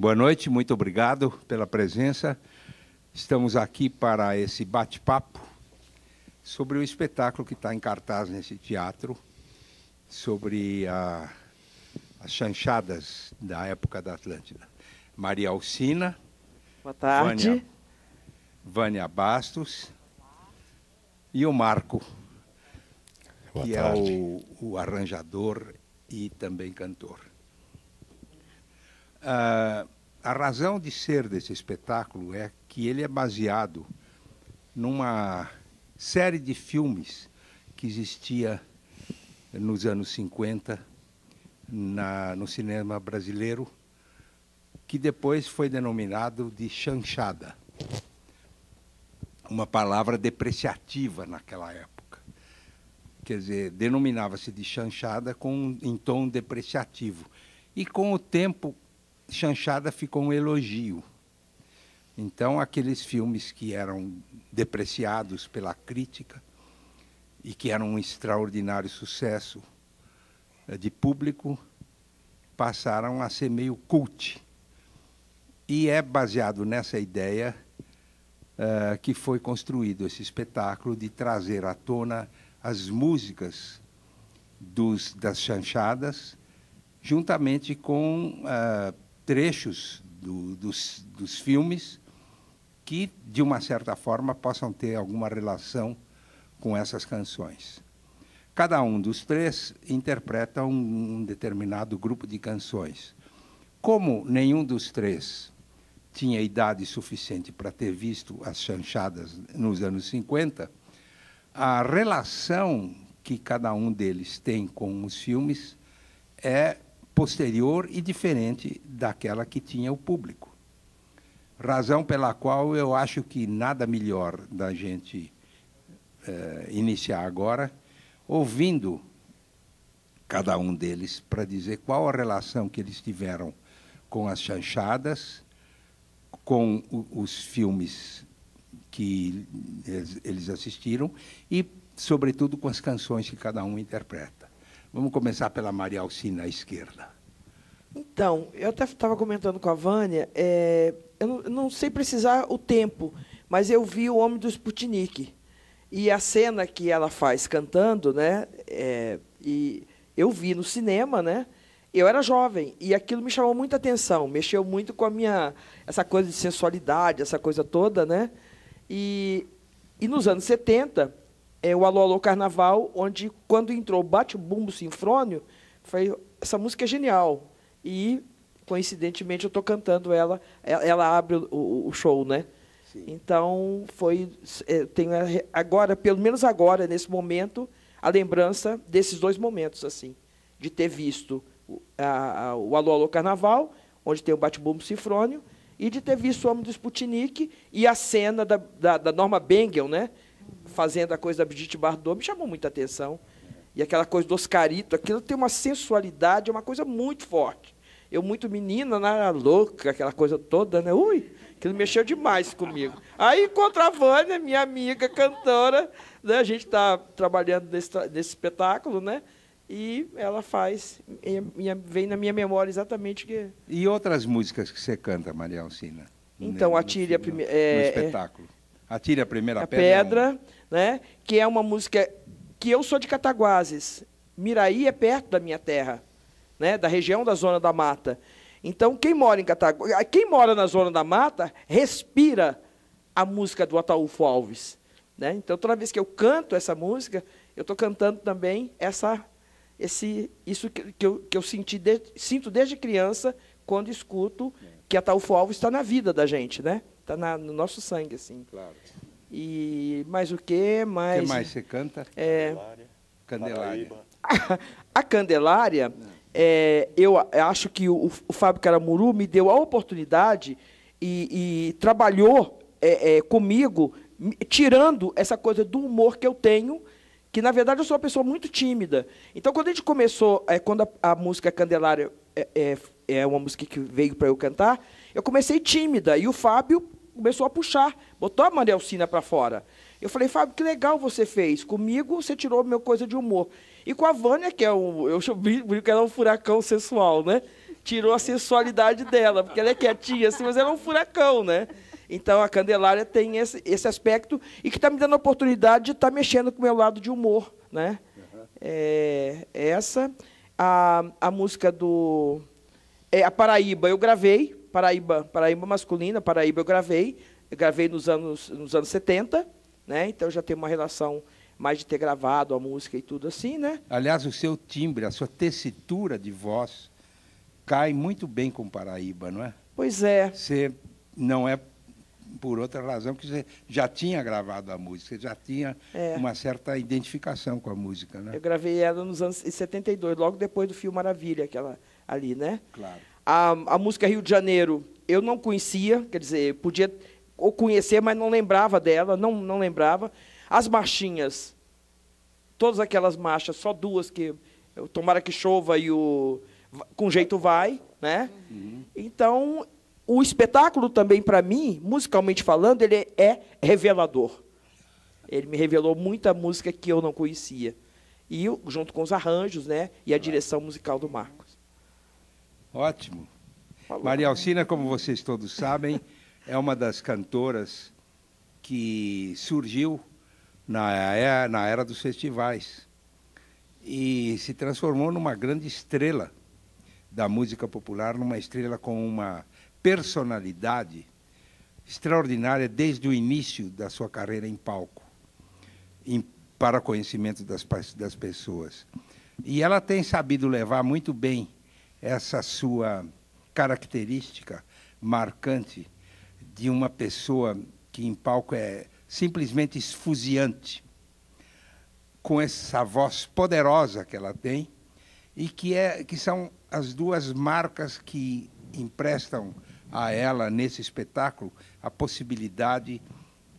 Boa noite, muito obrigado pela presença. Estamos aqui para esse bate-papo sobre o espetáculo que está em cartaz nesse teatro, sobre a, as chanchadas da época da Atlântida. Maria Alcina. Boa tarde. Vânia, Vânia Bastos. E o Marco, Boa que é tarde. é o, o arranjador e também cantor. Ah, a razão de ser desse espetáculo é que ele é baseado numa série de filmes que existia nos anos 50 na, no cinema brasileiro, que depois foi denominado de chanchada, uma palavra depreciativa naquela época. Quer dizer, denominava-se de chanchada com, em tom depreciativo. E com o tempo chanchada ficou um elogio. Então, aqueles filmes que eram depreciados pela crítica e que eram um extraordinário sucesso eh, de público passaram a ser meio cult. E é baseado nessa ideia uh, que foi construído esse espetáculo de trazer à tona as músicas dos, das chanchadas, juntamente com uh, trechos do, dos, dos filmes que, de uma certa forma, possam ter alguma relação com essas canções. Cada um dos três interpreta um, um determinado grupo de canções. Como nenhum dos três tinha idade suficiente para ter visto as chanchadas nos anos 50, a relação que cada um deles tem com os filmes é posterior e diferente daquela que tinha o público. Razão pela qual eu acho que nada melhor da gente eh, iniciar agora ouvindo cada um deles para dizer qual a relação que eles tiveram com as chanchadas, com o, os filmes que eles assistiram e, sobretudo, com as canções que cada um interpreta. Vamos começar pela Maria Alcina, à esquerda. Então, eu até estava comentando com a Vânia, é, eu, não, eu, não, sei precisar o tempo, mas eu vi o Homem do Sputnik. E a cena que ela faz cantando, né? É, e eu vi no cinema, né? Eu era jovem e aquilo me chamou muita atenção, mexeu muito com a minha essa coisa de sensualidade, essa coisa toda, né? E, e nos anos 70, é, o Alô Alô Carnaval, onde quando entrou Bate Bumbo Sinfrônio, foi, essa música é genial. E, coincidentemente, eu estou cantando ela, ela abre o, o show, né? Sim. Então, foi, é, tenho agora, pelo menos agora, nesse momento, a lembrança desses dois momentos, assim, de ter visto o, a, a, o Alô Alô Carnaval, onde tem o Bate-Bumbo Sinfrônio, e de ter visto o Homem do Sputnik e a cena da, da, da Norma Bengel, né? fazendo a coisa da Brigitte Bardot me chamou muita atenção. E aquela coisa do Oscarito, aquilo tem uma sensualidade, é uma coisa muito forte. Eu, muito menina, né, louca, aquela coisa toda, né? Ui, aquilo mexeu demais comigo. Aí encontra a Vânia, minha amiga, cantora, né? A gente está trabalhando nesse, nesse espetáculo, né? E ela faz, vem na minha memória exatamente que. E outras músicas que você canta, Maria Alcina? Então, no, atire no, a primeira. É, no é espetáculo. Atire a primeira a pedra. pedra é um né? que é uma música que eu sou de Cataguases. Miraí é perto da minha terra, né? da região da Zona da Mata. Então, quem mora em Cataguases, ah, quem mora na Zona da Mata, respira a música do Ataúfo Alves. Né? Então, toda vez que eu canto essa música, eu estou cantando também essa, esse, isso que, que eu, que eu senti de, sinto desde criança quando escuto que Ataúfo Alves está na vida da gente, né? Está no nosso sangue, assim. Claro. E mais o quê? Mais, o que mais você canta? É, Candelária. Candelária. a Candelária, é, eu acho que o, o, Fábio Caramuru me deu a oportunidade e, e trabalhou é, é, comigo, tirando essa coisa do humor que eu tenho, que na verdade eu sou uma pessoa muito tímida. Então, quando a gente começou, é, quando a, a, música Candelária é, é, é uma música que veio para eu cantar, eu comecei tímida e o Fábio começou a puxar Botou a Maria Alcina para fora. Eu falei, Fábio, que legal você fez. Comigo você tirou meu coisa de humor. E com a Vânia, que é um. Eu brinco que ela é um furacão sensual, né? Tirou a sensualidade dela, porque ela é quietinha assim, mas ela é um furacão, né? Então a Candelária tem esse, esse aspecto e que está me dando a oportunidade de estar tá mexendo com o meu lado de humor, né? Uhum. É, essa. A, a música do. É, a Paraíba eu gravei, Paraíba, Paraíba masculina, Paraíba eu gravei, eu gravei nos anos, nos anos 70, né? Então já tem uma relação mais de ter gravado a música e tudo assim, né? Aliás, o seu timbre, a sua tessitura de voz cai muito bem com o Paraíba, não é? Pois é. Você não é por outra razão, porque você já tinha gravado a música, já tinha é. uma certa identificação com a música, né? Eu gravei ela nos anos 72, logo depois do filme Maravilha, aquela ali, né? Claro. A, a música Rio de Janeiro, eu não conhecia, quer dizer, podia ou conhecer, mas não lembrava dela, não, não lembrava. As marchinhas, todas aquelas marchas, só duas que Tomara que chova e o com jeito vai, né? Uhum. Então, o espetáculo também para mim, musicalmente falando, ele é revelador. Ele me revelou muita música que eu não conhecia. E junto com os arranjos, né, e a direção musical do Marcos. Ótimo. Falou. Maria Alcina, como vocês todos sabem, é uma das cantoras que surgiu na era, é, na era dos festivais e se transformou numa grande estrela da música popular, numa estrela com uma personalidade extraordinária desde o início da sua carreira em palco, em, para conhecimento das, das pessoas. E ela tem sabido levar muito bem essa sua característica marcante de uma pessoa que em palco é simplesmente esfuziante, com essa voz poderosa que ela tem e que, é, que são as duas marcas que emprestam a ela nesse espetáculo a possibilidade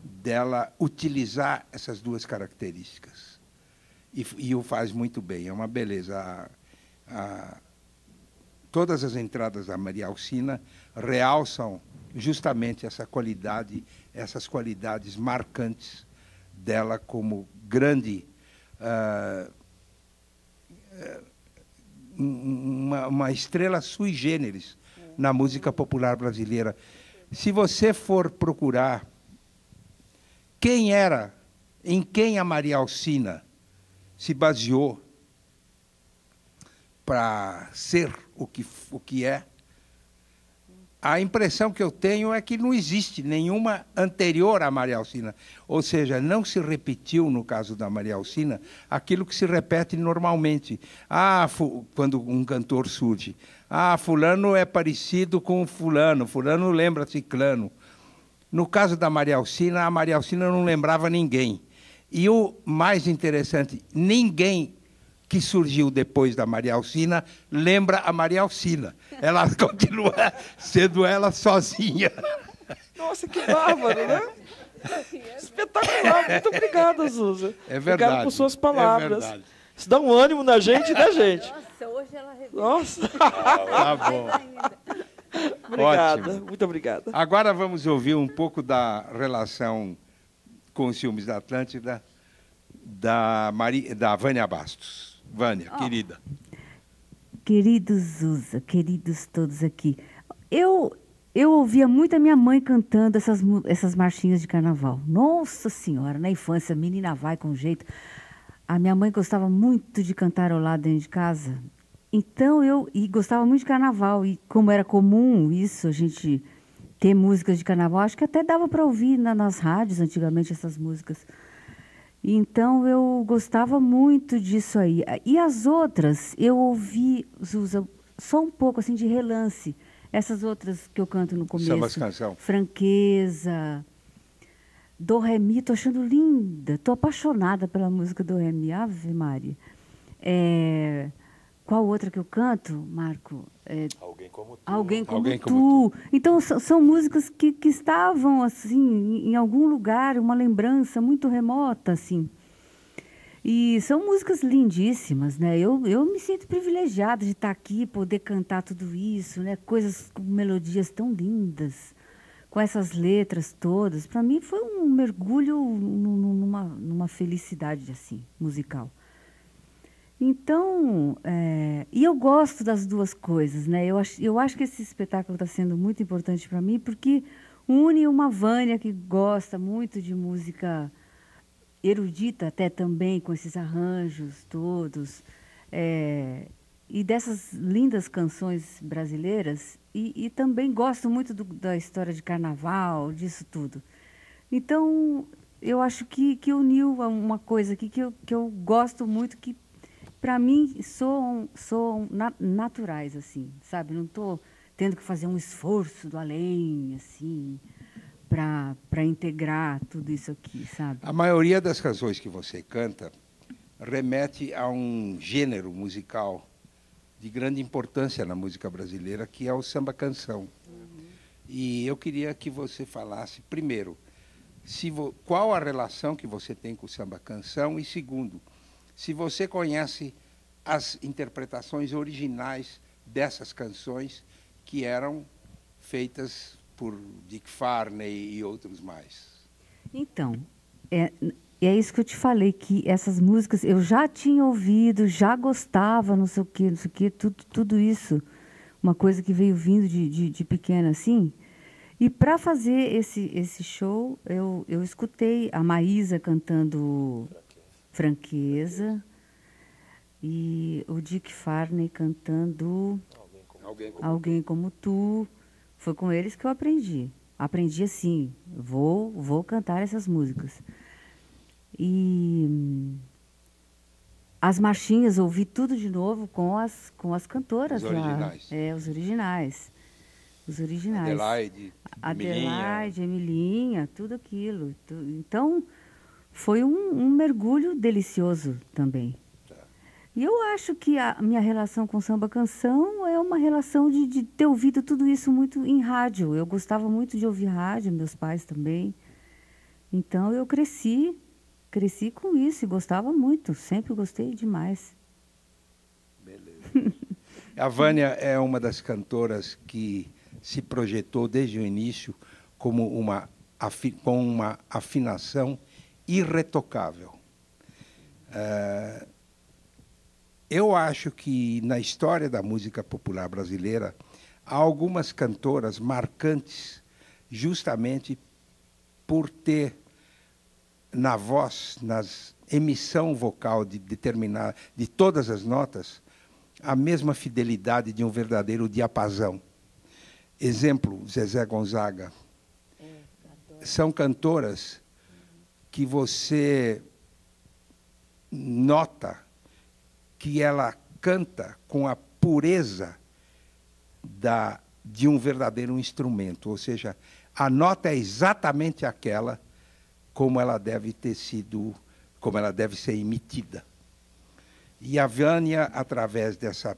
dela utilizar essas duas características. E, e o faz muito bem, é uma beleza. A, a, todas as entradas da Maria Alcina realçam justamente essa qualidade, essas qualidades marcantes dela como grande uh, uma, uma, estrela sui generis na música popular brasileira. Se você for procurar quem era, em quem a Maria Alcina se baseou para ser o que, o que é, a impressão que eu tenho é que não existe nenhuma anterior à Maria Alcina. Ou seja, não se repetiu, no caso da Maria Alcina, aquilo que se repete normalmente. Ah, quando um cantor surge. Ah, fulano é parecido com fulano, fulano lembra ciclano. No caso da Maria Alcina, a Maria Alcina não lembrava ninguém. E o mais interessante, ninguém que surgiu depois da Maria Alcina, lembra a Maria Alcina. Ela continua sendo ela sozinha. Nossa, que bárbaro, né? Espetacular, muito obrigada, Zuza. É verdade. Obrigada por suas é palavras. É Isso dá um ânimo na gente e né, da gente. Nossa, hoje ela revelou. Nossa. tá bom. obrigada, Ótimo. muito obrigada. Agora vamos ouvir um pouco da relação com os filmes da Atlântida da, Maria, da Vânia Bastos. Vânia, oh. querida. Queridos, Zusa, queridos todos aqui. Eu eu ouvia muito a minha mãe cantando essas, essas marchinhas de carnaval. Nossa Senhora, na infância, menina vai com jeito. A minha mãe gostava muito de cantar ao lado dentro de casa. Então eu e gostava muito de carnaval e como era comum isso, a gente ter músicas de carnaval, acho que até dava para ouvir na, nas rádios antigamente essas músicas. Então eu gostava muito disso aí. E as outras, eu ouvi, Zusa, só um pouco assim de relance. Essas outras que eu canto no começo. Sambas canção. Franqueza. Do Remi, tô achando linda. Tô apaixonada pela música do Remi. Ave Maria. É, qual outra que eu canto, Marco? É, Alguém como tu. Alguém como, Alguém tu. como tu. Então, são músicas que, que estavam, assim, em algum lugar, uma lembrança muito remota, assim. E são músicas lindíssimas, né? Eu, eu me sinto privilegiada de estar aqui, poder cantar tudo isso, né? Coisas com melodias tão lindas, com essas letras todas. Para mim foi um mergulho numa, numa felicidade assim, musical. Então, é, e eu gosto das duas coisas, né? Eu acho, eu acho que esse espetáculo está sendo muito importante para mim porque une uma Vânia que gosta muito de música erudita até também com esses arranjos todos é, e dessas lindas canções brasileiras e, e também gosto muito do, da história de carnaval disso tudo. Então, eu acho que, que uniu uma coisa aqui que eu, que eu gosto muito que para mim, soam, soam na, naturais, assim, sabe? Não estou tendo que fazer um esforço do além, assim, para integrar tudo isso aqui, sabe? A maioria das canções que você canta remete a um gênero musical de grande importância na música brasileira, que é o samba canção. Uhum. E eu queria que você falasse, primeiro, se qual a relação que você tem com o samba canção e segundo, se você conhece as interpretações originais dessas canções que eram feitas por Dick Farney e outros mais. Então, é, é isso que eu te falei, que essas músicas eu já tinha ouvido, já gostava, não sei o quê, não sei o quê, tudo, tudo isso. Uma coisa que veio vindo de, de, de pequena, assim. E para fazer esse, esse show, eu, eu escutei a Maísa cantando franqueza. E o Dick Farney cantando Alguém como, Alguém como, tu. Foi com eles que eu aprendi. Aprendi assim, vou, vou cantar essas músicas. E hum, as marchinhas, ouvi tudo de novo com as, com as cantoras os lá. Originais. É, os originais. Os originais. Adelaide, Adelaide Emilinha. Adelaide, Emilinha, tudo aquilo. Então, foi um, um mergulho delicioso também. E eu acho que a minha relação com samba-canção é uma relação de, de, ter ouvido tudo isso muito em rádio. Eu gostava muito de ouvir rádio, meus pais também. Então eu cresci, cresci com isso e gostava muito, sempre gostei demais. Beleza. a Vânia é uma das cantoras que se projetou desde o início como uma, com uma afinação irretocável. Uh, eu acho que na história da música popular brasileira há algumas cantoras marcantes justamente por ter na voz, na emissão vocal de determinar de todas as notas, a mesma fidelidade de um verdadeiro diapasão. Exemplo, Zezé Gonzaga. É, São cantoras que você nota que ela canta com a pureza da, de um verdadeiro instrumento, ou seja, a nota é exatamente aquela como ela deve ter sido, como ela deve ser emitida. E a Vânia, através dessa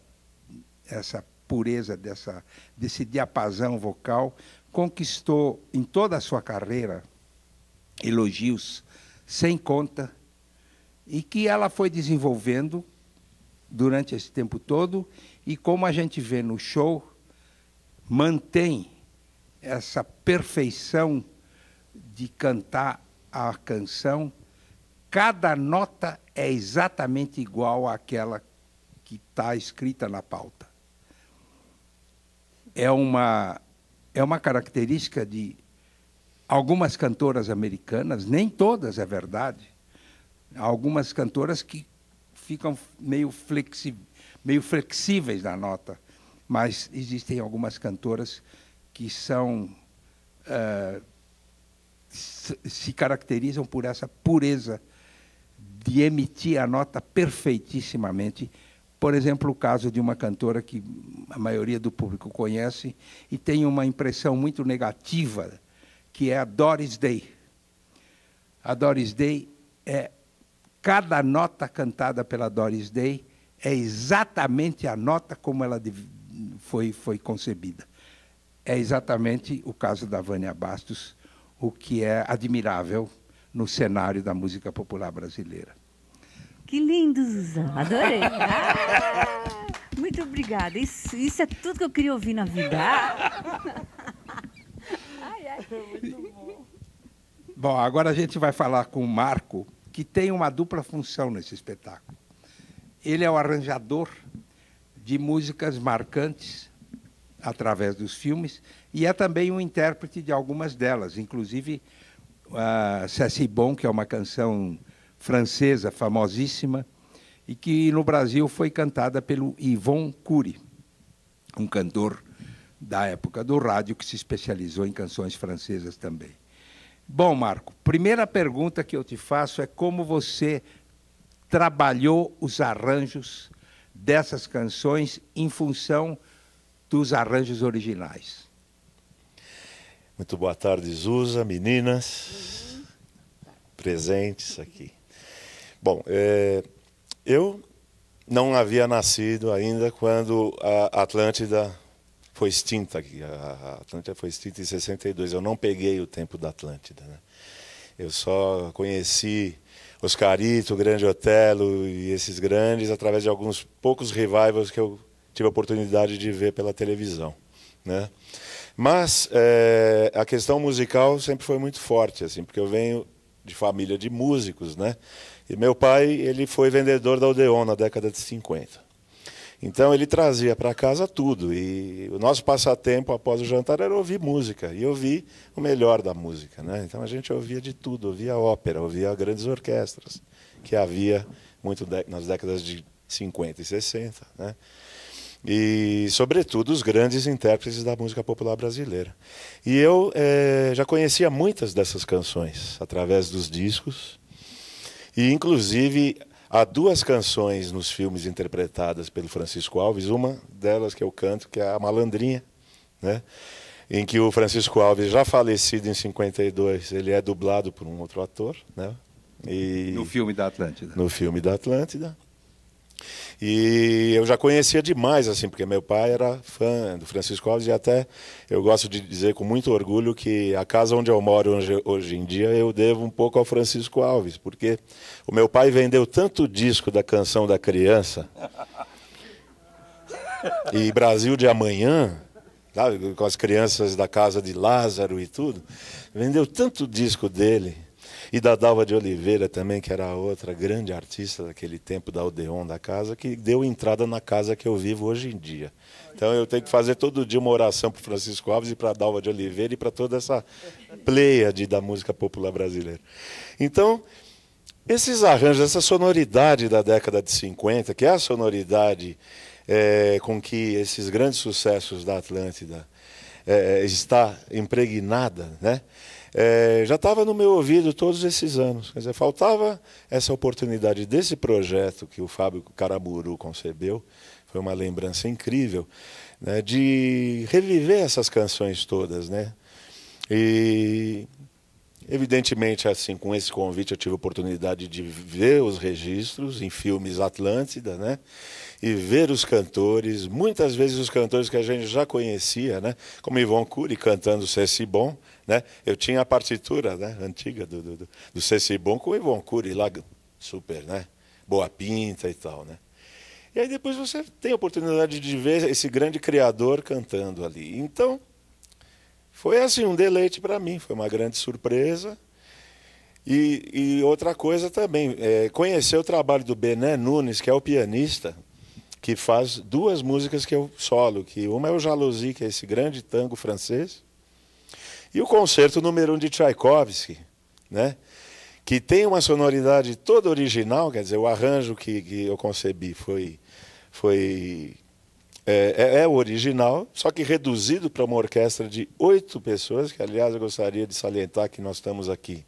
essa pureza, dessa, desse diapasão vocal, conquistou em toda a sua carreira elogios sem conta, e que ela foi desenvolvendo durante esse tempo todo, e como a gente vê no show, mantém essa perfeição de cantar a canção, cada nota é exatamente igual àquela que está escrita na pauta. É uma, é uma característica de algumas cantoras americanas, nem todas é verdade, algumas cantoras que ficam meio, flexi meio flexíveis na nota, mas existem algumas cantoras que são eh, se caracterizam por essa pureza de emitir a nota perfeitissimamente. Por exemplo, o caso de uma cantora que a maioria do público conhece e tem uma impressão muito negativa que é a Doris Day. A Doris Day é cada nota cantada pela Doris Day é exatamente a nota como ela foi, foi concebida. É exatamente o caso da Vânia Bastos, o que é admirável no cenário da música popular brasileira. Que lindo, Zuzana, Adorei. Ah, muito obrigada. Isso, isso é tudo que eu queria ouvir na vida. Muito bom. Bom, agora a gente vai falar com o Marco, que tem uma dupla função nesse espetáculo. Ele é o arranjador de músicas marcantes através dos filmes e é também um intérprete de algumas delas, inclusive a ah, Ceci Bon, que é uma canção francesa famosíssima e que no Brasil foi cantada pelo Yvon Cury, um cantor da época do rádio, que se especializou em canções francesas também. Bom, Marco, primeira pergunta que eu te faço é como você trabalhou os arranjos dessas canções em função dos arranjos originais. Muito boa tarde, Zusa, meninas uhum. presentes aqui. Bom, é, eu não havia nascido ainda quando a Atlântida foi extinta, a Atlântida foi extinta em 62. Eu não peguei o tempo da Atlântida. Né? Eu só conheci Oscarito, Grande Otelo e esses grandes através de alguns poucos revivals que eu tive a oportunidade de ver pela televisão. Né? Mas é, a questão musical sempre foi muito forte, assim, porque eu venho de família de músicos, né? E meu pai, ele foi vendedor da Odeon na década de 50. Então ele trazia para casa tudo. E o nosso passatempo após o jantar era ouvir música e ouvir o melhor da música. Né? Então a gente ouvia de tudo, ouvia ópera, ouvia grandes orquestras, que havia muito nas décadas de 50 e 60. Né? E, sobretudo, os grandes intérpretes da música popular brasileira. E eu é, já conhecia muitas dessas canções através dos discos. E, inclusive, Há duas canções nos filmes interpretadas pelo Francisco Alves, uma delas que eu canto, que é a Malandrinha, né? em que o Francisco Alves, já falecido em 52, ele é dublado por um outro ator. Né? E... No filme da Atlântida. No filme da Atlântida. E eu já conhecia demais, assim, porque meu pai era fã do Francisco Alves e até eu gosto de dizer com muito orgulho que a casa onde eu moro hoje, hoje em dia eu devo um pouco ao Francisco Alves, porque o meu pai vendeu tanto disco da canção da criança e Brasil de Amanhã, sabe, com as crianças da casa de Lázaro e tudo, vendeu tanto disco dele e da Dalva de Oliveira também, que era outra grande artista daquele tempo, da Odeon da casa, que deu entrada na casa que eu vivo hoje em dia. Então eu tenho que fazer todo dia uma oração para Francisco Alves e para a Dalva de Oliveira e para toda essa de da música popular brasileira. Então, esses arranjos, essa sonoridade da década de 50, que é a sonoridade é, com que esses grandes sucessos da Atlântida é, é está impregnada, né? é, já estava no meu ouvido todos esses anos. Quer dizer, faltava essa oportunidade desse projeto que o Fábio Caramuru concebeu, foi uma lembrança incrível, né, de reviver essas canções todas, né? E Evidentemente, assim, com esse convite eu tive a oportunidade de ver os registros em filmes Atlântida, né? E ver os cantores, muitas vezes os cantores que a gente já conhecia, né? Como Ivon Cury cantando Ceci Bom, né? Eu tinha a partitura, né? Antiga do, do, do Ceci Bom com Ivon Cury lá, super, né? Boa pinta e tal, né? E aí depois você tem a oportunidade de ver esse grande criador cantando ali. Então, foi assim um deleite para mim, foi uma grande surpresa. E, e outra coisa também, é, conhecer o trabalho do Bené Nunes, que é o pianista, que faz duas músicas que eu solo, que uma é o Jalousie, que é esse grande tango francês, e o concerto número um de Tchaikovsky, né? que tem uma sonoridade toda original, quer dizer, o arranjo que, que eu concebi foi, foi é, é, é, original, só que reduzido para uma orquestra de oito pessoas, que aliás eu gostaria de salientar que nós estamos aqui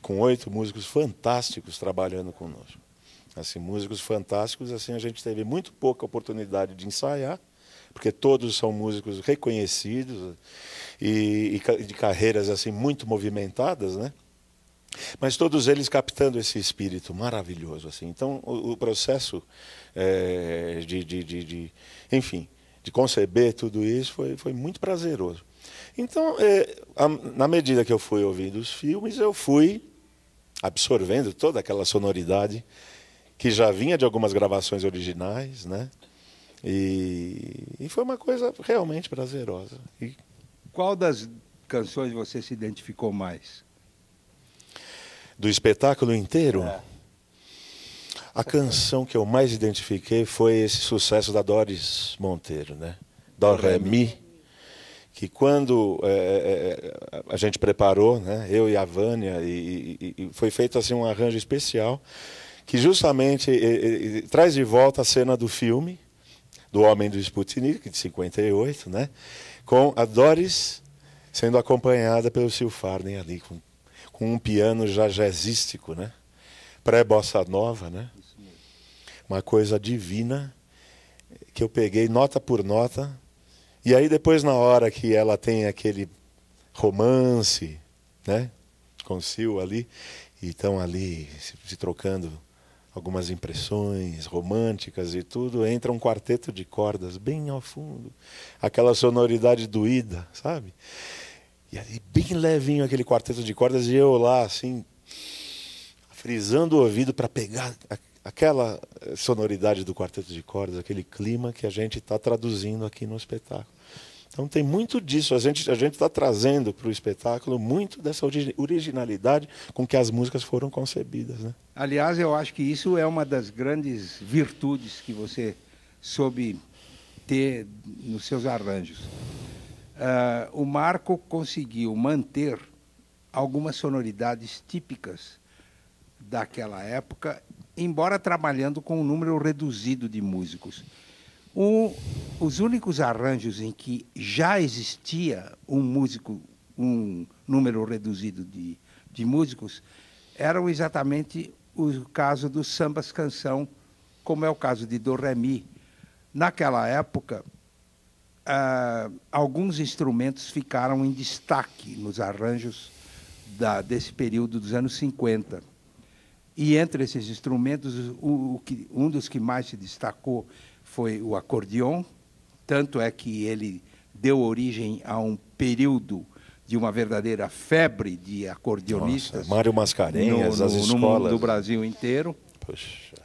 com oito músicos fantásticos trabalhando conosco. Assim, músicos fantásticos, assim a gente teve muito pouca oportunidade de ensaiar, porque todos são músicos reconhecidos e, e de carreiras assim muito movimentadas, né? Mas todos eles captando esse espírito maravilhoso assim. Então, o, o processo é, de, de, de, de, enfim, de conceber tudo isso, foi, foi muito prazeroso. Então, é, a, na medida que eu fui ouvindo os filmes, eu fui absorvendo toda aquela sonoridade que já vinha de algumas gravações originais, né? E, e foi uma coisa realmente prazerosa. E... Qual das canções você se identificou mais? Do espetáculo inteiro? É. A canção que eu mais identifiquei foi esse sucesso da Doris Monteiro, né? Do Ré Mi, que quando é, é, é, a gente preparou, né? Eu e a Vânia, e, e, e foi feito assim um arranjo especial que justamente e, traz de volta a cena do filme do Homem do Sputnik de 58, né? Com a Doris sendo acompanhada pelo Sil Farden ali com, com um piano já jazzístico, né? pré-bossa nova, né? uma coisa divina que eu peguei nota por nota. E aí depois na hora que ela tem aquele romance, né, com Sil ali, e estão ali se trocando algumas impressões românticas e tudo, entra um quarteto de cordas bem ao fundo, aquela sonoridade doída, sabe? E bem levinho aquele quarteto de cordas, e eu lá, assim, frisando o ouvido para pegar aquela eh, sonoridade do quarteto de cordas, aquele clima que a gente está traduzindo aqui no espetáculo. Então tem muito disso. A gente a gente está trazendo para o espetáculo muito dessa originalidade com que as músicas foram concebidas, né? Aliás, eu acho que isso é uma das grandes virtudes que você soube ter nos seus arranjos. Uh, o Marco conseguiu manter algumas sonoridades típicas daquela época embora trabalhando com um número reduzido de músicos. O, os únicos arranjos em que já existia um músico, um número reduzido de, de músicos, eram exatamente o caso dos sambas canção, como é o caso de Do Remi. Mi. Naquela época, ah, alguns instrumentos ficaram em destaque nos arranjos da, desse período dos anos 50. E entre esses instrumentos, o, que, um dos que mais se destacou foi o acordeon, tanto é que ele deu origem a um período de uma verdadeira febre de acordeonistas. Nossa, Mário Mascarenhas, no, no, as escolas. No mundo do Brasil inteiro. Poxa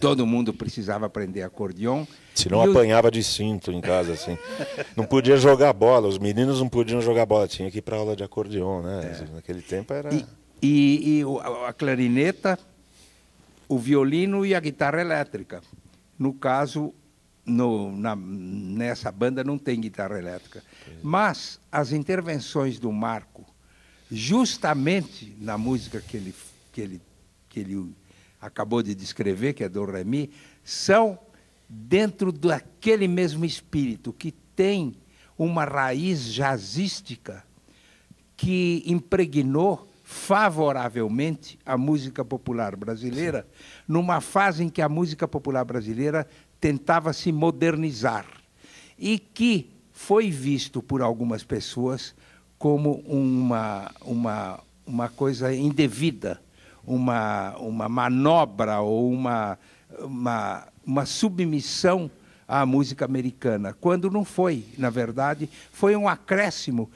todo mundo precisava aprender acordeon. Se não apanhava de cinto em casa, assim. Não podia jogar bola, os meninos não podiam jogar bola, tinha que ir para aula de acordeon, né? É. Naquele tempo era. E, e, e a clarineta o violino e a guitarra elétrica. No caso, no, na, nessa banda não tem guitarra elétrica. Mas as intervenções do Marco, justamente na música que ele, que ele, que ele acabou de descrever, que é do Remy, são dentro daquele mesmo espírito que tem uma raiz jazzística que impregnou favoravelmente à música popular brasileira, Sim. numa fase em que a música popular brasileira tentava se modernizar e que foi visto por algumas pessoas como uma, uma, uma coisa indevida, uma, uma manobra ou uma, uma, uma submissão à música americana, quando não foi, na verdade, foi um acréscimo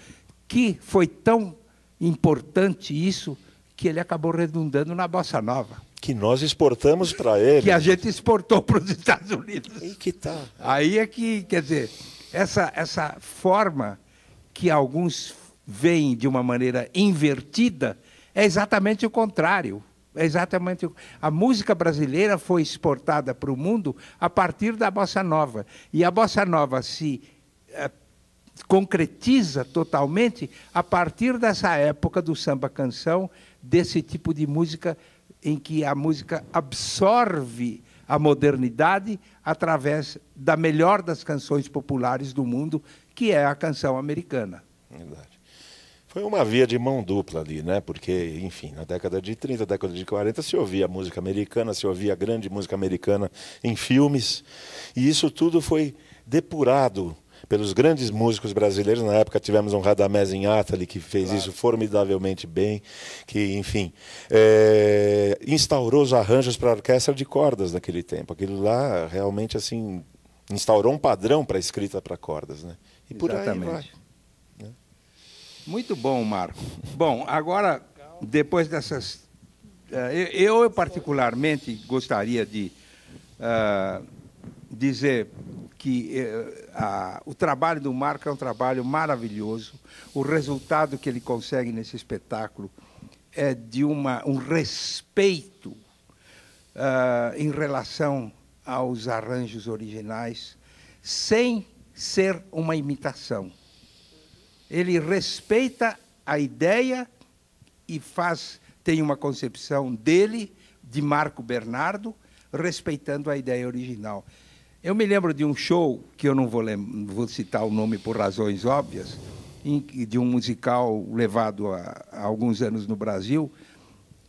que foi tão importante isso que ele acabou redundando na bossa nova. Que nós exportamos para ele. Que a gente exportou para os Estados Unidos. Aí que Tá. Aí é que, quer dizer, essa, essa forma que alguns veem de uma maneira invertida é exatamente o contrário. É exatamente o... a música brasileira foi exportada para o mundo a partir da bossa nova e a bossa nova se eh, concretiza totalmente a partir dessa época do samba canção, desse tipo de música em que a música absorve a modernidade através da melhor das canções populares do mundo, que é a canção americana. Verdade. Foi uma via de mão dupla ali, né? Porque, enfim, na década de 30, década de 40, se ouvia música americana, se ouvia grande música americana em filmes, e isso tudo foi depurado pelos grandes músicos brasileiros. Na época tivemos um Radamés em Atali que fez claro. isso formidavelmente bem, que, enfim, é, instaurou os arranjos para a orquestra de cordas naquele tempo. Aquilo lá realmente assim instaurou um padrão para a escrita para cordas, né? E por Exatamente. aí vai. Né? Muito bom, Marco. Bom, agora depois dessas, é, eu, particularmente gostaria de uh, dizer que eh, a, o trabalho do Marco é um trabalho maravilhoso. O resultado que ele consegue nesse espetáculo é de uma, um respeito uh, em relação aos arranjos originais, sem ser uma imitação. Ele respeita a ideia e faz tem uma concepção dele de Marco Bernardo respeitando a ideia original. Eu me lembro de um show, que eu não vou, vou citar o nome por razões óbvias, em, de um musical levado há alguns anos no Brasil,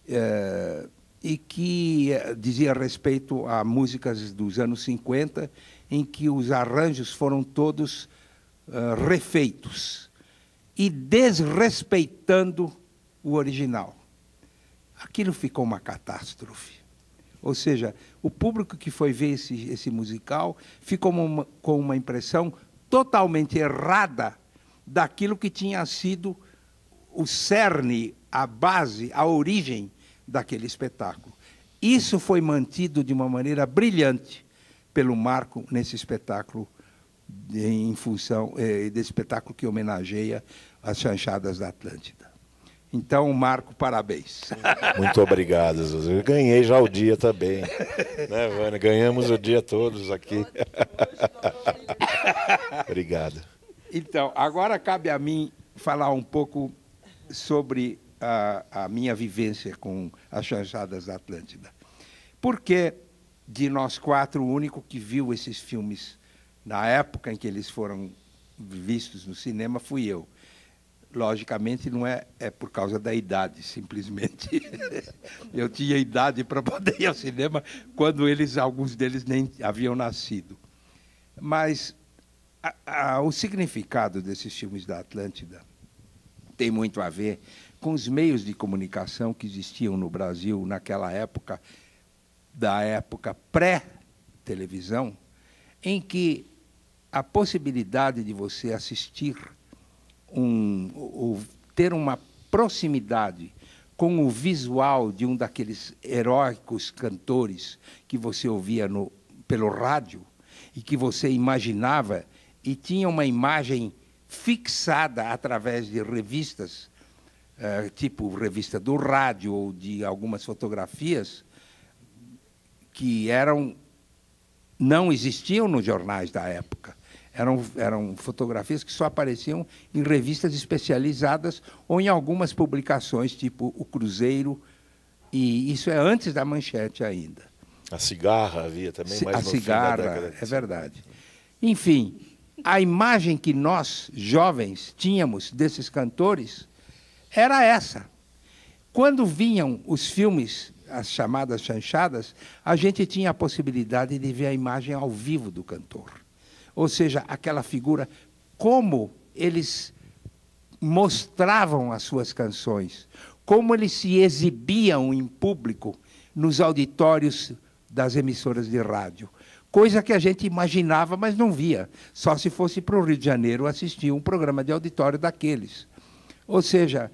é, e que eh, dizia respeito a músicas dos anos 50, em que os arranjos foram todos eh, refeitos e desrespeitando o original. Aquilo ficou uma catástrofe. Ou seja, o público que foi ver esse, esse musical ficou uma, com uma impressão totalmente errada daquilo que tinha sido o cerne, a base, a origem daquele espetáculo. Isso foi mantido de uma maneira brilhante pelo Marco nesse espetáculo, em função eh, desse espetáculo que homenageia as chanchadas da Atlântida. Então, Marco, parabéns. Muito obrigado, Zuzu. Eu ganhei já o dia também. né, Vânia? Ganhamos o dia todos aqui. obrigado. Então, agora cabe a mim falar um pouco sobre a, a minha vivência com as chanchadas da Atlântida. Porque de nós quatro, o único que viu esses filmes na época em que eles foram vistos no cinema fui eu logicamente não é, é por causa da idade, simplesmente. Eu tinha idade para poder ir ao cinema quando eles, alguns deles nem haviam nascido. Mas a, a, o significado desses filmes da Atlântida tem muito a ver com os meios de comunicação que existiam no Brasil naquela época, da época pré-televisão, em que a possibilidade de você assistir um, ou ter uma proximidade com o visual de um daqueles heróicos cantores que você ouvia no, pelo rádio e que você imaginava e tinha uma imagem fixada através de revistas, eh, tipo revista do rádio ou de algumas fotografias, que eram não existiam nos jornais da época. Eram, eram fotografias que só apareciam em revistas especializadas ou em algumas publicações, tipo O Cruzeiro, e isso é antes da manchete ainda. A cigarra havia também, mais A cigarra, é verdade. Enfim, a imagem que nós, jovens, tínhamos desses cantores era essa. Quando vinham os filmes, as chamadas chanchadas, a gente tinha a possibilidade de ver a imagem ao vivo do cantor ou seja, aquela figura, como eles mostravam as suas canções, como eles se exibiam em público nos auditórios das emissoras de rádio. Coisa que a gente imaginava, mas não via, só se fosse para o Rio de Janeiro assistir um programa de auditório daqueles. Ou seja,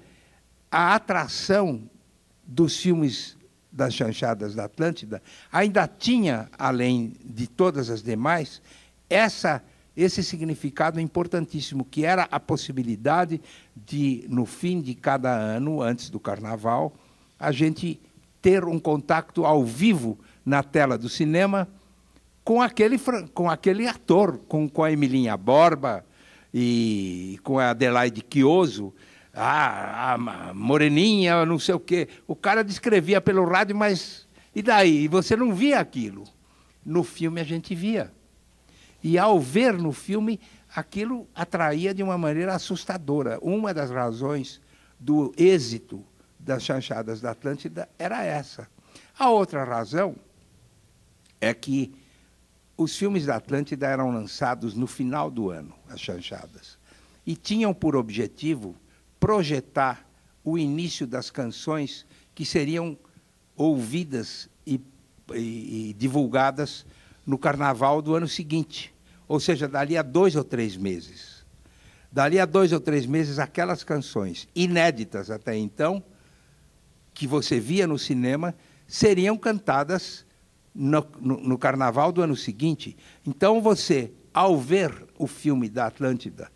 a atração dos filmes das chanchadas da Atlântida ainda tinha, além de todas as demais, essa esse significado é importantíssimo, que era a possibilidade de, no fim de cada ano, antes do carnaval, a gente ter um contato ao vivo na tela do cinema com aquele, com aquele ator, com, com a Emilinha Borba e com a Adelaide Chioso, a, a Moreninha, não sei o quê. O cara descrevia pelo rádio, mas e daí? Você não via aquilo. No filme a gente via. E ao ver no filme, aquilo atraía de uma maneira assustadora. Uma das razões do êxito das chanchadas da Atlântida era essa. A outra razão é que os filmes da Atlântida eram lançados no final do ano, as chanchadas, e tinham por objetivo projetar o início das canções que seriam ouvidas e, e, e divulgadas no carnaval do ano seguinte, ou seja, dali a dois ou três meses. Dali a dois ou três meses, aquelas canções inéditas até então, que você via no cinema, seriam cantadas no, no, no carnaval do ano seguinte. Então você, ao ver o filme da Atlântida,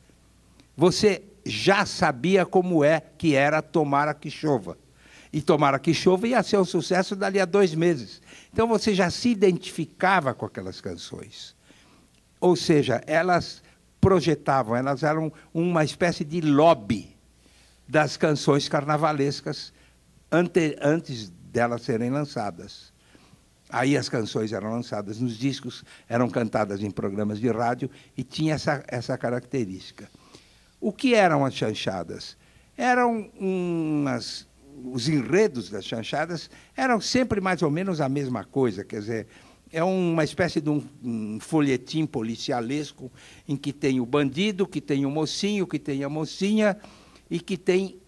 você já sabia como é que era tomar a que chova e tomara que chova, ia ser um sucesso dali a dois meses. Então você já se identificava com aquelas canções. Ou seja, elas projetavam, elas eram uma espécie de lobby das canções carnavalescas ante, antes delas serem lançadas. Aí as canções eram lançadas nos discos, eram cantadas em programas de rádio e tinha essa, essa característica. O que eram as chanchadas? Eram umas os enredos das chanchadas eram sempre mais ou menos a mesma coisa, quer dizer, é uma espécie de um, um, folhetim policialesco em que tem o bandido, que tem o mocinho, que tem a mocinha e que tem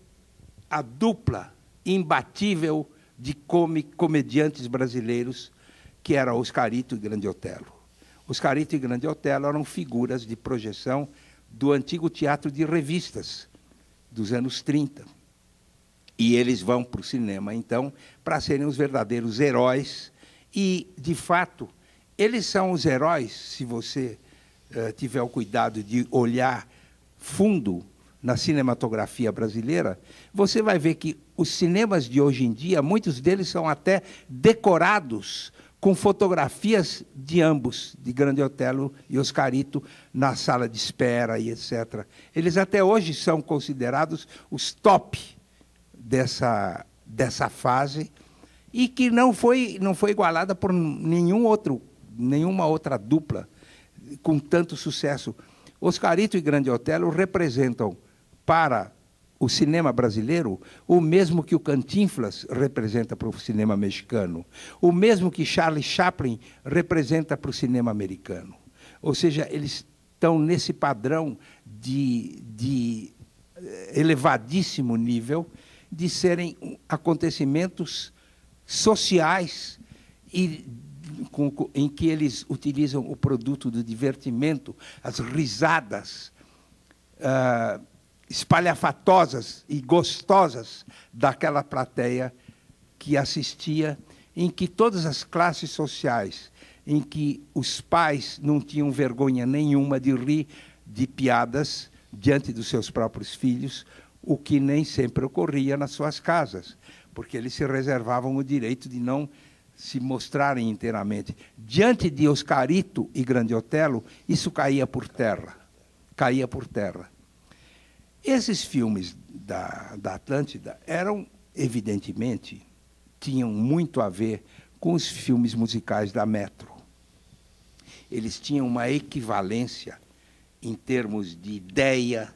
a dupla imbatível de come, comediantes brasileiros, que era Oscarito e Grande Otelo. Oscarito e Grande Otelo eram figuras de projeção do antigo teatro de revistas dos anos 30 e eles vão para o cinema, então, para serem os verdadeiros heróis. E, de fato, eles são os heróis, se você eh, tiver o cuidado de olhar fundo na cinematografia brasileira, você vai ver que os cinemas de hoje em dia, muitos deles são até decorados com fotografias de ambos, de Grande Otelo e Oscarito, na sala de espera e etc. Eles até hoje são considerados os top dessa, dessa fase e que não foi, não foi igualada por nenhum outro, nenhuma outra dupla com tanto sucesso. Oscarito e Grande Otelo representam para o cinema brasileiro o mesmo que o Cantinflas representa para o cinema mexicano, o mesmo que Charlie Chaplin representa para o cinema americano. Ou seja, eles estão nesse padrão de, de eh, elevadíssimo nível de serem acontecimentos sociais e com, em que eles utilizam o produto do divertimento, as risadas uh, espalhafatosas e gostosas daquela plateia que assistia, em que todas as classes sociais, em que os pais não tinham vergonha nenhuma de rir de piadas diante dos seus próprios filhos, o que nem sempre ocorria nas suas casas, porque eles se reservavam o direito de não se mostrarem inteiramente. Diante de Oscarito e Grande Otelo, isso caía por terra. Caía por terra. Esses filmes da, da Atlântida eram, evidentemente, tinham muito a ver com os filmes musicais da Metro. Eles tinham uma equivalência em termos de ideia,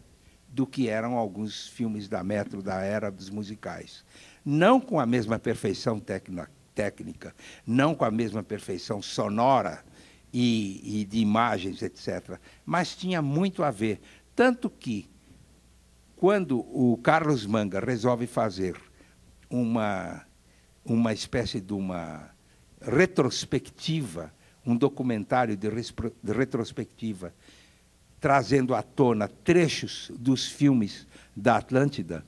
do que eram alguns filmes da Metro da era dos musicais. Não com a mesma perfeição técnica, não com a mesma perfeição sonora e, e de imagens, etc. Mas tinha muito a ver. Tanto que, quando o Carlos Manga resolve fazer uma, uma espécie de uma retrospectiva, um documentário de, de retrospectiva trazendo à tona trechos dos filmes da Atlântida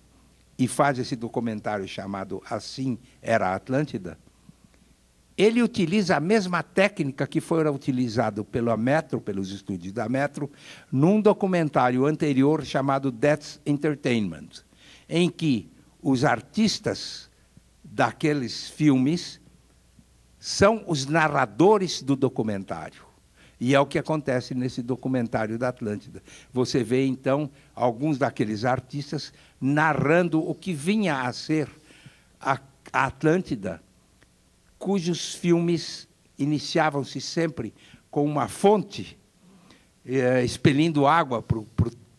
e faz esse documentário chamado Assim Era a Atlântida, ele utiliza a mesma técnica que foi utilizada pela Metro, pelos estúdios da Metro, num documentário anterior chamado Death's Entertainment, em que os artistas daqueles filmes são os narradores do documentário. E é o que acontece nesse documentário da Atlântida. Você vê, então, alguns daqueles artistas narrando o que vinha a ser a Atlântida, cujos filmes iniciavam-se sempre com uma fonte eh, expelindo água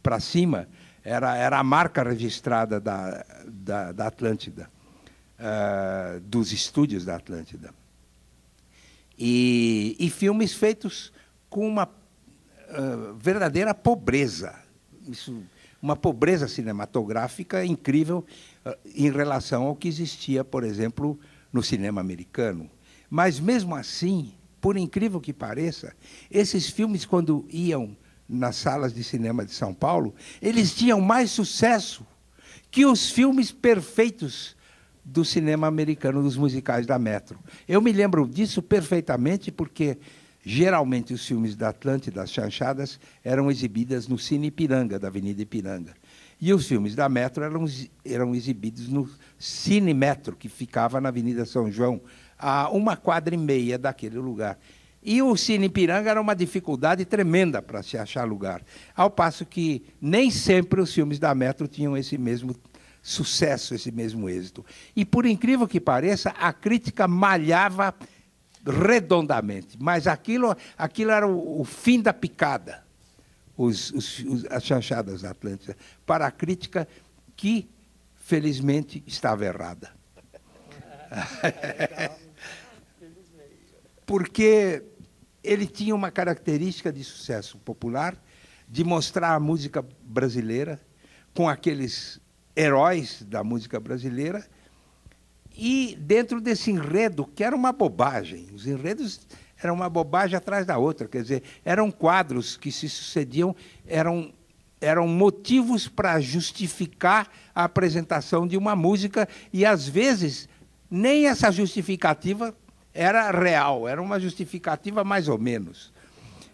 para cima. Era, era a marca registrada da, da, da Atlântida, uh, dos estúdios da Atlântida. E, e filmes feitos com uma uh, verdadeira pobreza. Isso, uma pobreza cinematográfica incrível uh, em relação ao que existia, por exemplo, no cinema americano. Mas, mesmo assim, por incrível que pareça, esses filmes, quando iam nas salas de cinema de São Paulo, eles tinham mais sucesso que os filmes perfeitos do cinema americano, dos musicais da Metro. Eu me lembro disso perfeitamente, porque Geralmente, os filmes da Atlântida, das chanchadas, eram exibidas no Cine Ipiranga, da Avenida Ipiranga. E os filmes da Metro eram, eram exibidos no Cine Metro, que ficava na Avenida São João, a uma quadra e meia daquele lugar. E o Cine Ipiranga era uma dificuldade tremenda para se achar lugar. Ao passo que nem sempre os filmes da Metro tinham esse mesmo sucesso, esse mesmo êxito. E, por incrível que pareça, a crítica malhava redondamente. Mas aquilo, aquilo era o, o fim da picada, os, os, os, as chanchadas atlânticas, para a crítica que, felizmente, estava errada. Porque ele tinha uma característica de sucesso popular de mostrar a música brasileira com aqueles heróis da música brasileira e dentro desse enredo, que era uma bobagem, os enredos eram uma bobagem atrás da outra, quer dizer, eram quadros que se sucediam, eram eram motivos para justificar a apresentação de uma música e às vezes nem essa justificativa era real, era uma justificativa mais ou menos.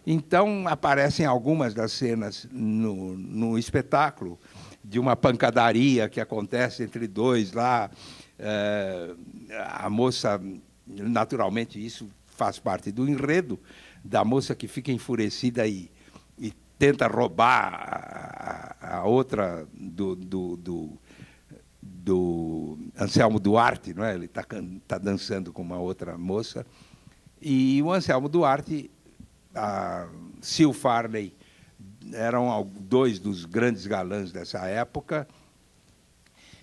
Então aparecem algumas das cenas no, no espetáculo de uma pancadaria que acontece entre dois lá eh, a moça, naturalmente, isso faz parte do enredo da moça que fica enfurecida e, e tenta roubar a, a outra do, do, do, do, Anselmo Duarte, não é? Ele está tá dançando com uma outra moça e o Anselmo Duarte, a Sil Farley eram dois dos grandes galãs dessa época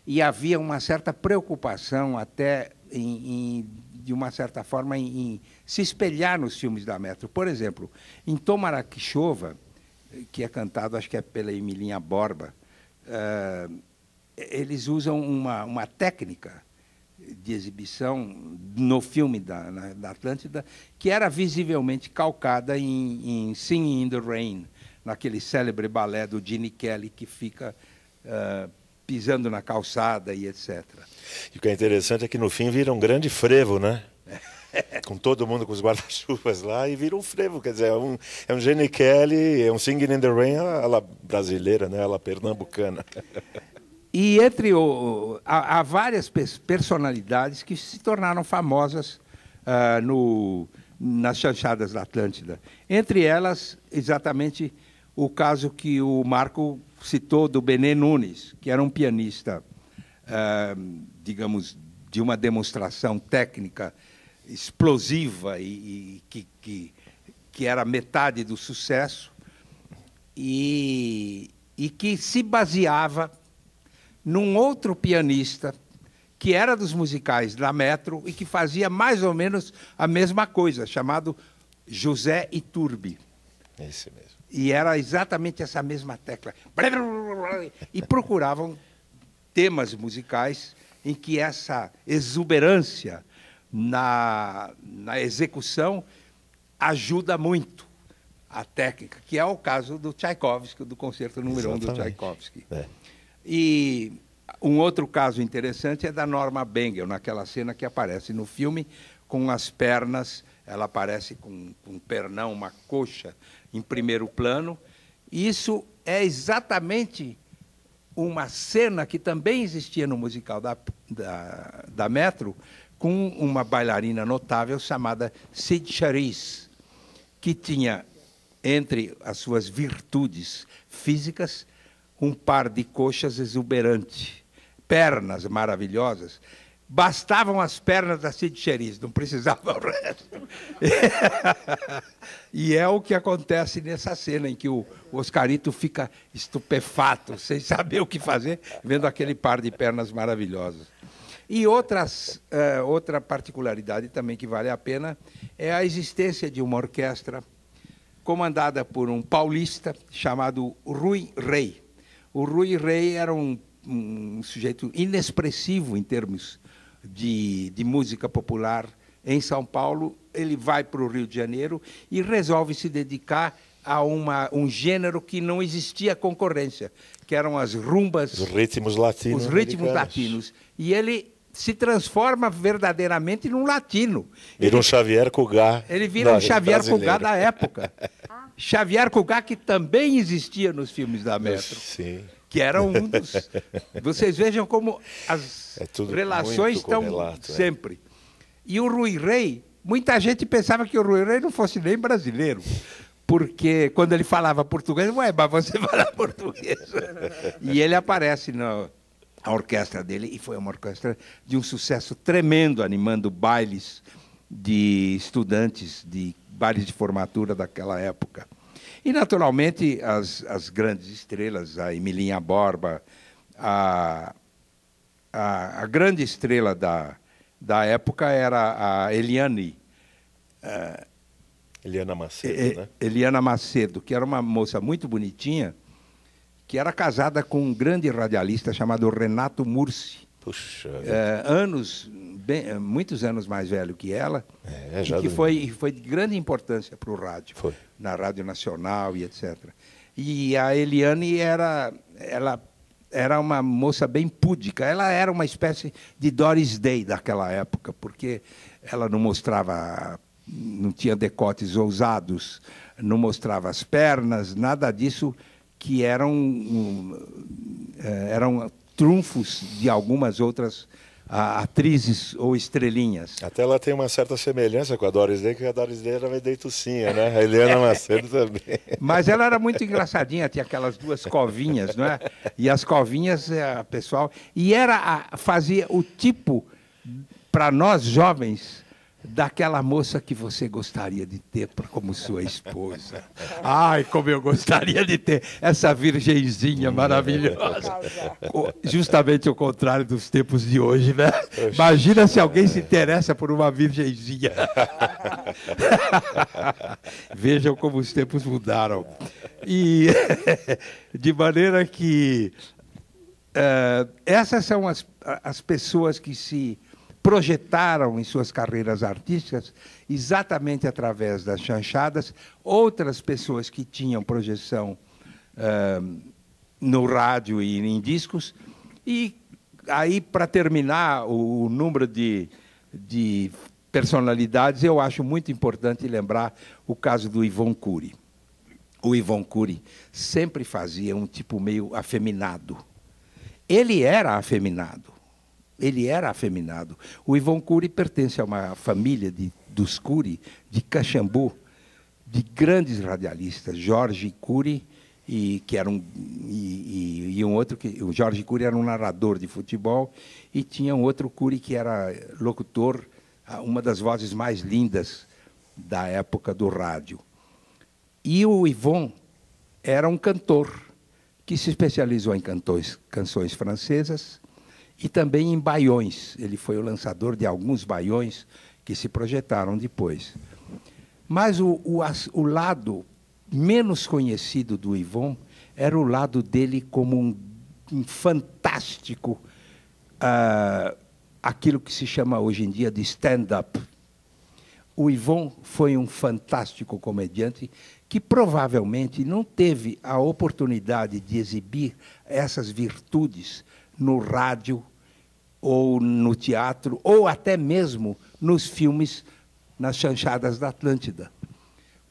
e havia uma certa preocupação até em, em, de uma certa forma em, em, se espelhar nos filmes da Metro. Por exemplo, em Tomaraquichova, que é cantado acho que é pela Emilinha Borba, uh, eles usam uma, uma técnica de exibição no filme da, na, da Atlântida que era visivelmente calcada em, em Singing in the Rain, naquele célebre balé do Gene Kelly que fica uh, pisando na calçada e etc. E o que é interessante é que no fim vira um grande frevo, né? com todo mundo com os guarda-chuvas lá e vira um frevo, quer dizer, é um, é um Gene Kelly, é um Singing in the Rain, ela brasileira, né? ela pernambucana. E entre o, há, há várias personalidades que se tornaram famosas uh, no, nas chanchadas da Atlântida. Entre elas, exatamente o caso que o Marco citou do Benê Nunes, que era um pianista, ah, digamos, de uma demonstração técnica explosiva e, e que, que, que, era metade do sucesso, e, e que se baseava num outro pianista que era dos musicais da Metro e que fazia mais ou menos a mesma coisa, chamado José Iturbe. Esse mesmo. E era exatamente essa mesma tecla. E procuravam temas musicais em que essa exuberância na, na execução ajuda muito a técnica, que é o caso do Tchaikovsky, do concerto número 1 um do Tchaikovsky. É. E um outro caso interessante é da Norma Bengel, naquela cena que aparece no filme com as pernas, ela aparece com, com um pernão, uma coxa em primeiro plano. Isso é exatamente uma cena que também existia no musical da, da, da Metro, com uma bailarina notável chamada Sid Charisse, que tinha, entre as suas virtudes físicas, um par de coxas exuberantes, pernas maravilhosas bastavam as pernas da Cid Xeriz, não precisava o resto. e é o que acontece nessa cena em que o Oscarito fica estupefato, sem saber o que fazer, vendo aquele par de pernas maravilhosas. E outras, uh, outra particularidade também que vale a pena é a existência de uma orquestra comandada por um paulista chamado Rui Rei. O Rui Rei era um, um sujeito inexpressivo em termos de, de música popular em São Paulo, ele vai para o Rio de Janeiro e resolve se dedicar a uma, um gênero que não existia concorrência, que eram as rumbas. Os ritmos latinos. Os ritmos latinos. E ele se transforma verdadeiramente num latino. Vira um Xavier Cugat. Ele vira um Xavier brasileiro. Cugat da época. Xavier Cugat que também existia nos filmes da Metro. Sim que era um dos. Vocês vejam como as é relações estão né? sempre. É. E o Rui Rei, muita gente pensava que o Rui Rei não fosse nem brasileiro. Porque quando ele falava português, ué, mas você fala português. e ele aparece na orquestra dele, e foi uma orquestra de um sucesso tremendo, animando bailes de estudantes, de bailes de formatura daquela época. E, naturalmente, as, as grandes estrelas, a Emilinha Borba, a, a, a grande estrela da, da época era a Eliane. Eh, Eliana Macedo, e, né? Eliana Macedo, que era uma moça muito bonitinha, que era casada com um grande radialista chamado Renato Mursi. Puxa. É, anos, bem, eh, muitos anos mais velho que ela, é, e que foi, foi de grande importância para o rádio. Foi na Rádio Nacional e etc. E a Eliane era, ela era uma moça bem púdica. Ela era uma espécie de Doris Day daquela época, porque ela não mostrava, não tinha decotes ousados, não mostrava as pernas, nada disso que eram, eh, eram trunfos de algumas outras atrizes ou estrelinhas. Até ela tem uma certa semelhança com a Doris Day, que a Doris Day era meio deitucinha, né? A Eliana Macedo também. Mas ela era muito engraçadinha, tinha aquelas duas covinhas, não é? E as covinhas, é, pessoal, e era a, fazia o tipo para nós jovens daquela moça que você gostaria de ter como sua esposa. Ai, como eu gostaria de ter essa virgenzinha hum. maravilhosa. Justamente o contrário dos tempos de hoje, né? Imagina se alguém se interessa por uma virgenzinha. Vejam como os tempos mudaram. E de maneira que uh, essas são as, as pessoas que se projetaram em suas carreiras artísticas, exatamente através das chanchadas, outras pessoas que tinham projeção no rádio e em discos. E aí, para terminar, o, o número de, de personalidades, eu acho muito importante lembrar o caso do Ivon Cury. O Ivon Cury sempre fazia um tipo meio afeminado. Ele era afeminado ele era afeminado. O Ivon Cury pertence a uma família de, dos Cury, de Caxambu, de grandes radialistas, Jorge Cury, e que era um e, e, e, um outro que o Jorge Cury era um narrador de futebol e tinha um outro Cury que era locutor, uma das vozes mais lindas da época do rádio. E o Ivon era um cantor que se especializou em cantores, canções francesas e também em baiões. Ele foi o lançador de alguns baiões que se projetaram depois. Mas o, o, o lado menos conhecido do Ivon era o lado dele como um, um fantástico uh, aquilo que se chama hoje em dia de stand-up. O Ivon foi um fantástico comediante que provavelmente não teve a oportunidade de exibir essas virtudes no rádio ou no teatro, ou até mesmo nos filmes nas chanchadas da Atlântida.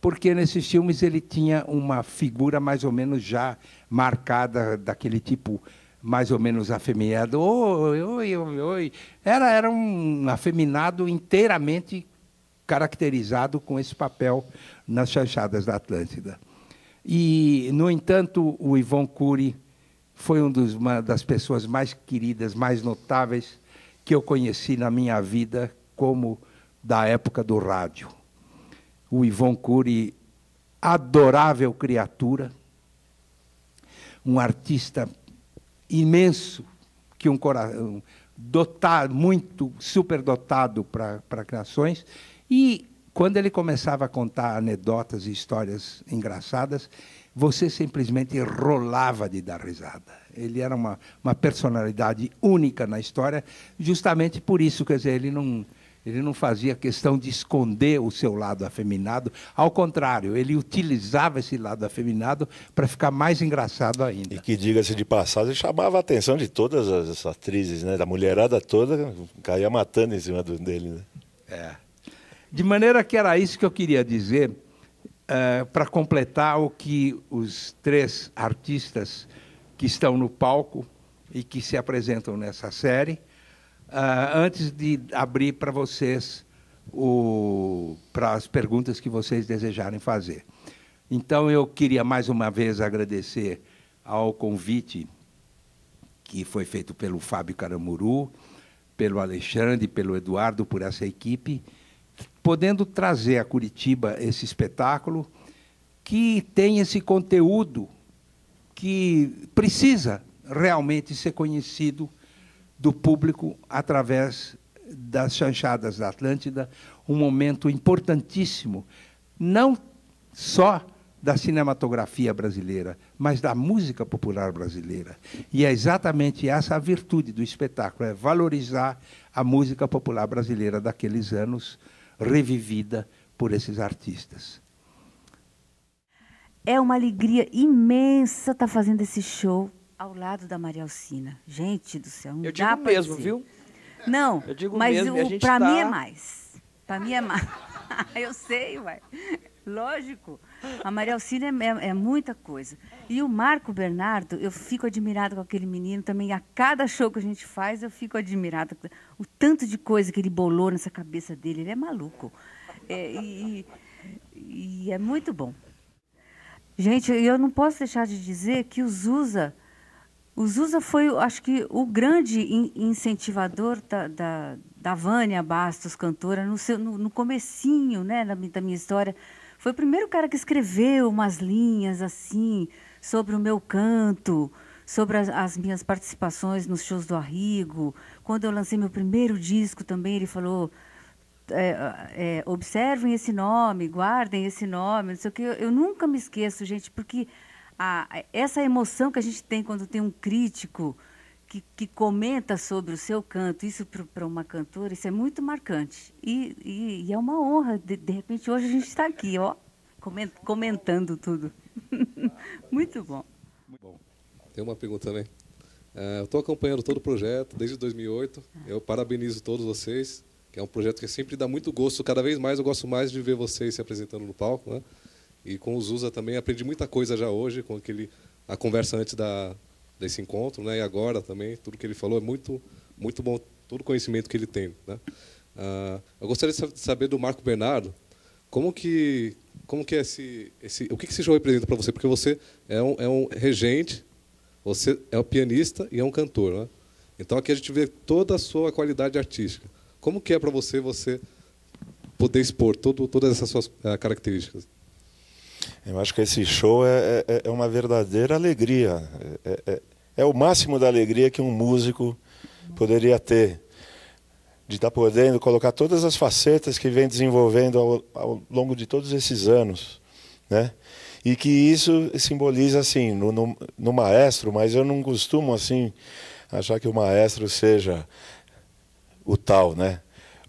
Porque nesses filmes ele tinha uma figura mais ou menos já marcada, daquele tipo mais ou menos afeminado. Oi, oi, oi, oi. Era, era um afeminado inteiramente caracterizado com esse papel nas chanchadas da Atlântida. E, no entanto, o Ivon Cury foi um dos, uma das pessoas mais queridas, mais notáveis que eu conheci na minha vida, como da época do rádio. O Ivon Cury, adorável criatura, um artista imenso, que um coração dotado, muito superdotado para criações, e quando ele começava a contar anedotas e histórias engraçadas, você simplesmente rolava de dar risada. Ele era uma, uma personalidade única na história, justamente por isso, quer dizer, ele não, ele não fazia questão de esconder o seu lado afeminado, ao contrário, ele utilizava esse lado afeminado para ficar mais engraçado ainda. E que, diga-se de passagem, chamava a atenção de todas as atrizes, né? da mulherada toda, caía matando em cima dele. Né? É. De maneira que era isso que eu queria dizer eh, para completar o que os três artistas que estão no palco e que se apresentam nessa série, uh, antes de abrir para vocês o, para as perguntas que vocês desejarem fazer. Então, eu queria mais uma vez agradecer ao convite que foi feito pelo Fábio Caramuru, pelo Alexandre, pelo Eduardo, por essa equipe podendo trazer a Curitiba esse espetáculo que tem esse conteúdo que precisa realmente ser conhecido do público através das chanchadas da Atlântida, um momento importantíssimo, não só da cinematografia brasileira, mas da música popular brasileira. E é exatamente essa a virtude do espetáculo, é valorizar a música popular brasileira daqueles anos revivida por esses artistas. É uma alegria imensa estar tá fazendo esse show ao lado da Maria Alcina. Gente do céu, não Eu dá digo mesmo, dizer. viu? Não, mas para é tá... mim é mais. Para mim é mais. eu sei, vai. Lógico. A Maria Alcília é, é, é, muita coisa. E o Marco Bernardo, eu fico admirada com aquele menino também. A cada show que a gente faz, eu fico admirada O tanto de coisa que ele bolou nessa cabeça dele, ele é maluco. É, e, e é muito bom. Gente, eu não posso deixar de dizer que o Zusa, o Zusa foi, acho que, o grande incentivador da, da, da Vânia Bastos, cantora, no, seu, no, no comecinho né, da minha história foi o primeiro cara que escreveu umas linhas assim sobre o meu canto, sobre as, as minhas participações nos shows do Arrigo. Quando eu lancei meu primeiro disco também, ele falou. É, é, observem esse nome, guardem esse nome, não sei o que. Eu, eu nunca me esqueço, gente, porque a, essa emoção que a gente tem quando tem um crítico, que, que comenta sobre o seu canto, isso para uma cantora, isso é muito marcante. E, e, e é uma honra, de, de, repente hoje a gente está aqui, ó, comentando tudo. muito bom. bom. Tem uma pergunta também. Uh, eu estou acompanhando todo o projeto desde 2008. Ah. Eu parabenizo todos vocês, que é um projeto que sempre dá muito gosto. Cada vez mais eu gosto mais de ver vocês se apresentando no palco, né? E com o Zusa também aprendi muita coisa já hoje, com aquele a conversa antes da, desse encontro, né? E agora também tudo que ele falou é muito muito bom, todo o conhecimento que ele tem, né? Ah, eu gostaria de saber do Marco Bernardo como que como que é esse, esse o que que esse show representa para você? Porque você é um, é um regente, você é um pianista e é um cantor, né? Então aqui a gente vê toda a sua qualidade artística. Como que é para você você poder expor todo, todas essas suas eh, características? Eu acho que esse show é, é, é uma verdadeira alegria. É, é, é é o máximo da alegria que um músico poderia ter. De estar tá podendo colocar todas as facetas que vem desenvolvendo ao, ao longo de todos esses anos. Né? E que isso simboliza, assim, no, no, no maestro, mas eu não costumo, assim, achar que o maestro seja o tal, né?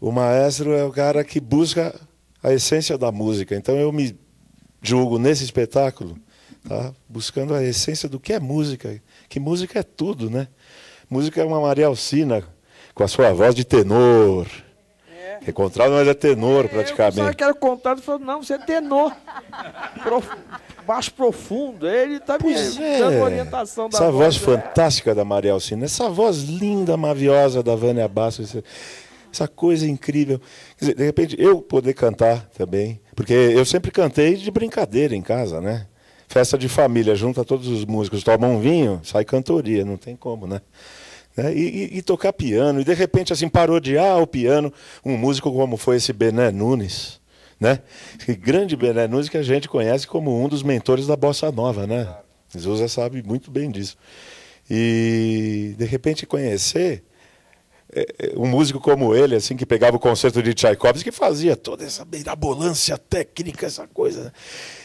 O maestro é o cara que busca a essência da música. Então eu me julgo nesse espetáculo tá? buscando a essência do que é música, que música é tudo, né? Música é uma Maria Alcina com a sua voz de tenor. É. Que mas é tenor é, praticamente. Eu que era contralto e falou, não, você é tenor. Prof... Baixo profundo, ele está me é. dando orientação da Essa voz, fantástica é. da Maria Alcina, essa voz linda, maviosa da Vânia Bastos, essa coisa incrível. Dizer, de repente, eu poder cantar também, porque eu sempre cantei de brincadeira em casa, né? festa de família, junta todos os músicos, toma um vinho, sai cantoria, não tem como, né? né? E, e, e tocar piano, e de repente assim parodiar o piano, um músico como foi esse Bené Nunes, né? E grande Bené Nunes que a gente conhece como um dos mentores da bossa nova, né? já sabe muito bem disso. E de repente conhecer é, é, um músico como ele, assim, que pegava o concerto de Tchaikovsky, que fazia toda essa beirabolância técnica, essa coisa. Né?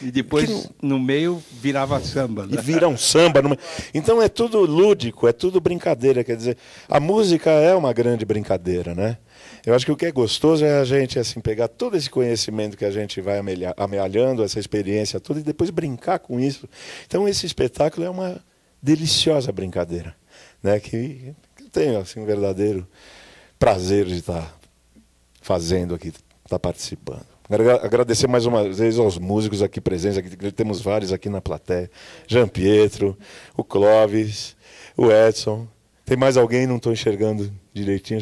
E depois, no meio, virava samba. Né? E vira um samba. No... Então é tudo lúdico, é tudo brincadeira. Quer dizer, a música é uma grande brincadeira, né? Eu acho que o que é gostoso é a gente assim pegar todo esse conhecimento que a gente vai amealhando, essa experiência toda, e depois brincar com isso. Então esse espetáculo é uma deliciosa brincadeira, né? Que tenho assim, um verdadeiro prazer de estar tá fazendo aqui, estar tá participando. Agradecer mais uma vez aos músicos aqui presentes, aqui, temos vários aqui na plateia. Jean Pietro, o Clóvis, o Edson. Tem mais alguém? Não estou enxergando direitinho.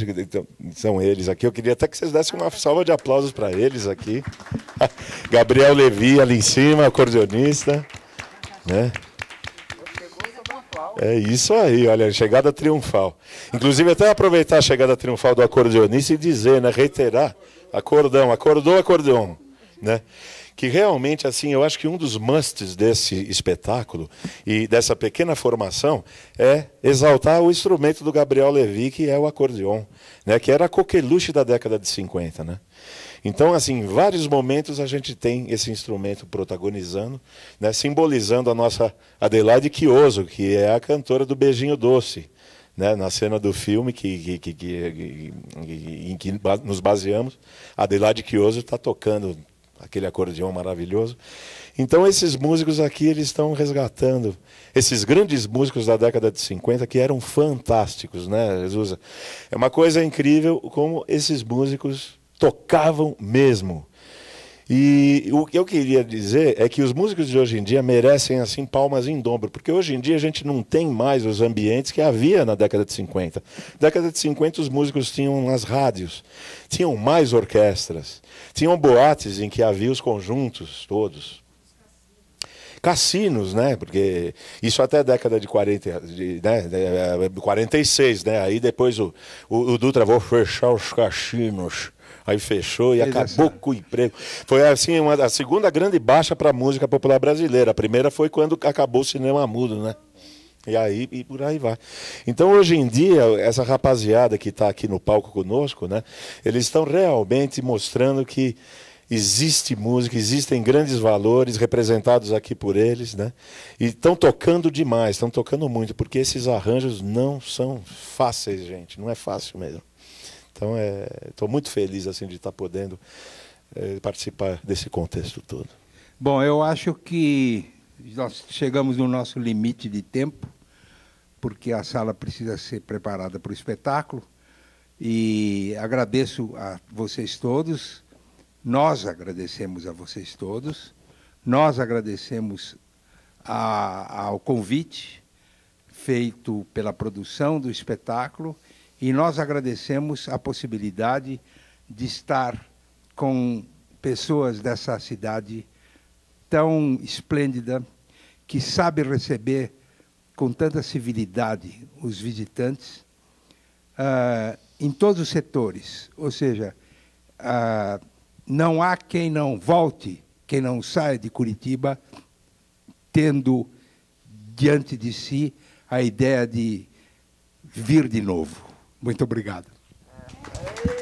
São eles aqui. Eu queria até que vocês dessem uma salva de aplausos para eles aqui. Gabriel Levi ali em cima, acordeonista. Né? É isso aí, olha, chegada triunfal. Inclusive, até aproveitar a chegada triunfal do acordeonista e dizer, né, reiterar, acordão, acordou, acordeão, né? Que realmente, assim, eu acho que um dos musts desse espetáculo e dessa pequena formação é exaltar o instrumento do Gabriel Levi, que é o acordeon, né? Que era a coqueluche da década de 50, né? Então, assim, em vários momentos a gente tem esse instrumento protagonizando, né, simbolizando a nossa Adelaide Chioso, que é a cantora do Beijinho Doce, né, na cena do filme que, que, que, em que nos baseamos. Adelaide Chioso está tocando aquele acordeão maravilhoso. Então esses músicos aqui eles estão resgatando esses grandes músicos da década de 50 que eram fantásticos, né, Jesus? É uma coisa incrível como esses músicos tocavam mesmo. E o que eu queria dizer é que os músicos de hoje em dia merecem assim palmas em dobro, porque hoje em dia a gente não tem mais os ambientes que havia na década de 50. Na década de 50 os músicos tinham as rádios, tinham mais orquestras, tinham boates em que havia os conjuntos todos. Cassinos, né? Porque isso até a década de 40, de, né? 46, eh, né? Aí depois o, o, o Dutra vou fechar os cassinos aí fechou e Fez acabou essa. com o emprego. Foi assim uma, a segunda grande baixa para a música popular brasileira. A primeira foi quando acabou o cinema mudo, né? E aí e por aí vai. Então hoje em dia essa rapaziada que está aqui no palco conosco, né? Eles estão realmente mostrando que existe música, existem grandes valores representados aqui por eles, né? E estão tocando demais, estão tocando muito, porque esses arranjos não são fáceis, gente, não é fácil mesmo. Então, estou é, muito feliz assim de estar tá podendo é, participar desse contexto todo. Bom, eu acho que nós chegamos no nosso limite de tempo, porque a sala precisa ser preparada para o espetáculo. E agradeço a vocês todos, nós agradecemos a vocês todos, nós agradecemos a, ao convite feito pela produção do espetáculo e nós agradecemos a possibilidade de estar com pessoas dessa cidade tão esplêndida, que sabe receber com tanta civilidade os visitantes, uh, em todos os setores. Ou seja, uh, não há quem não volte, quem não saia de Curitiba, tendo diante de si a ideia de vir de novo. Muito obrigado. É, é